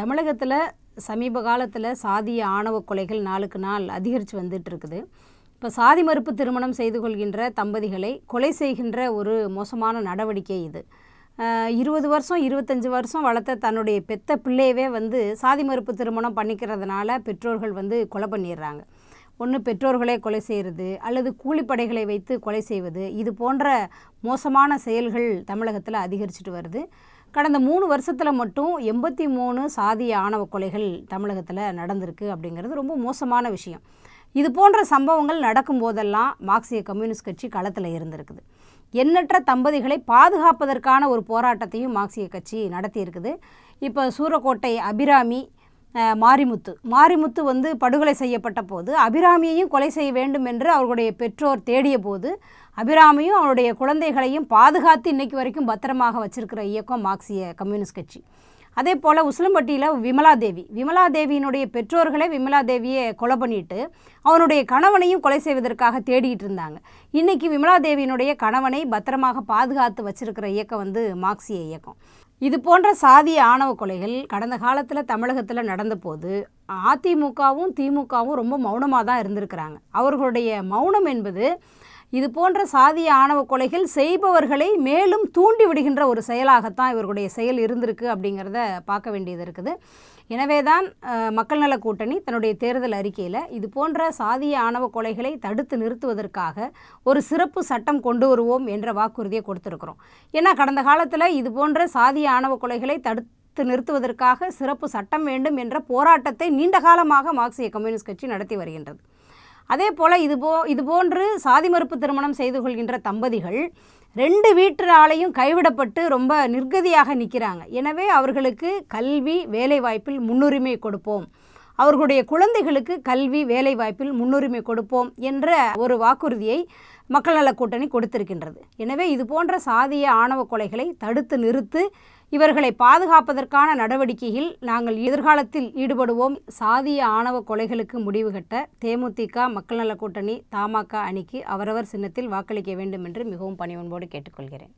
தமிழகத்தில் சமீப காலத்தில் சாதிய ஆணவ கொலைகள் நாளுக்கு நாள் அதிகரித்து வந்துட்டு இருக்குது இப்போ சாதி மறுப்பு திருமணம் செய்து கொள்கின்ற தம்பதிகளை கொலை செய்கின்ற ஒரு மோசமான நடவடிக்கை இது இருபது வருஷம் இருபத்தஞ்சி வருஷம் வளர்த்த தன்னுடைய பெத்த பிள்ளையவே வந்து சாதி மறுப்பு திருமணம் பண்ணிக்கிறதுனால பெற்றோர்கள் வந்து கொலை பண்ணிடுறாங்க ஒன்று பெற்றோர்களே கொலை செய்கிறது அல்லது கூலிப்படைகளை வைத்து கொலை செய்வது இது போன்ற மோசமான செயல்கள் தமிழகத்தில் அதிகரிச்சுட்டு வருது கடந்த மூணு வருஷத்தில் மட்டும் எண்பத்தி மூணு சாதிய ஆணவ கொலைகள் தமிழகத்தில் நடந்திருக்கு அப்படிங்கிறது ரொம்ப மோசமான விஷயம் இது போன்ற சம்பவங்கள் நடக்கும்போதெல்லாம் மார்க்சிய கம்யூனிஸ்ட் கட்சி களத்தில் இருந்திருக்குது எண்ணற்ற தம்பதிகளை பாதுகாப்பதற்கான ஒரு போராட்டத்தையும் மார்க்சிய கட்சி நடத்தியிருக்குது இப்போ சூரக்கோட்டை அபிராமி மாரிமுத்து மாரிமுத்து வந்து படுகொலை செய்யப்பட்ட போது அபிராமியையும் கொலை செய்ய வேண்டும் என்று அவர்களுடைய பெற்றோர் தேடிய போது அபிராமியும் அவருடைய குழந்தைகளையும் பாதுகாத்து இன்றைக்கு வரைக்கும் பத்திரமாக வச்சிருக்கிற இயக்கம் மார்க்சிய கம்யூனிஸ்ட் கட்சி அதே போல் உசிலம்பட்டியில் விமலாதேவி விமலாதேவியினுடைய பெற்றோர்களே விமலாதேவியை கொலை பண்ணிட்டு அவனுடைய கணவனையும் கொலை செய்வதற்காக தேடிகிட்டு இருந்தாங்க இன்றைக்கி விமலாதேவியினுடைய கணவனை பத்திரமாக பாதுகாத்து வச்சிருக்கிற இயக்கம் வந்து மார்க்சிய இயக்கம் இது போன்ற சாதிய ஆணவ கொலைகள் கடந்த காலத்தில் தமிழகத்தில் நடந்தபோது அதிமுகவும் திமுகவும் ரொம்ப மௌனமாக தான் இருந்திருக்கிறாங்க அவர்களுடைய மௌனம் என்பது இது போன்ற சாதிய ஆணவ கொலைகள் செய்பவர்களை மேலும் தூண்டி விடுகின்ற ஒரு செயலாகத்தான் இவர்களுடைய செயல் இருந்திருக்கு அப்படிங்கிறத பார்க்க வேண்டியது இருக்குது எனவே தான் மக்கள் நல கூட்டணி தன்னுடைய தேர்தல் அறிக்கையில் இது போன்ற சாதிய ஆணவ கொலைகளை தடுத்து நிறுத்துவதற்காக ஒரு சிறப்பு சட்டம் கொண்டு வருவோம் என்ற வாக்குறுதியை கொடுத்துருக்குறோம் ஏன்னா கடந்த காலத்தில் இது போன்ற சாதிய ஆணவ கொலைகளை தடுத்து நிறுத்துவதற்காக சிறப்பு சட்டம் வேண்டும் என்ற போராட்டத்தை நீண்ட காலமாக மார்க்சிய கம்யூனிஸ்ட் கட்சி நடத்தி வருகின்றது அதே போல் இதுபோ இது போன்று சாதி மறுப்பு திருமணம் செய்து கொள்கின்ற தம்பதிகள் ரெண்டு வீட்டினாலையும் கைவிடப்பட்டு ரொம்ப நிர்கதியாக நிற்கிறாங்க எனவே அவர்களுக்கு கல்வி வேலைவாய்ப்பில் முன்னுரிமை கொடுப்போம் அவர்களுடைய குழந்தைகளுக்கு கல்வி வேலைவாய்ப்பில் முன்னுரிமை கொடுப்போம் என்ற ஒரு வாக்குறுதியை மக்கள் நல கூட்டணி கொடுத்திருக்கின்றது எனவே இது போன்ற சாதிய ஆணவ கொலைகளை தடுத்து நிறுத்து இவர்களை பாதுகாப்பதற்கான நடவடிக்கையில் நாங்கள் எதிர்காலத்தில் ஈடுபடுவோம் சாதிய ஆணவ கொலைகளுக்கு முடிவு கட்ட தேமுதிக மக்கள் நல கூட்டணி தமாக அணிக்கு அவரவர் சின்னத்தில் வாக்களிக்க வேண்டும் என்று மிகவும் பணிவன்போடு கேட்டுக்கொள்கிறேன்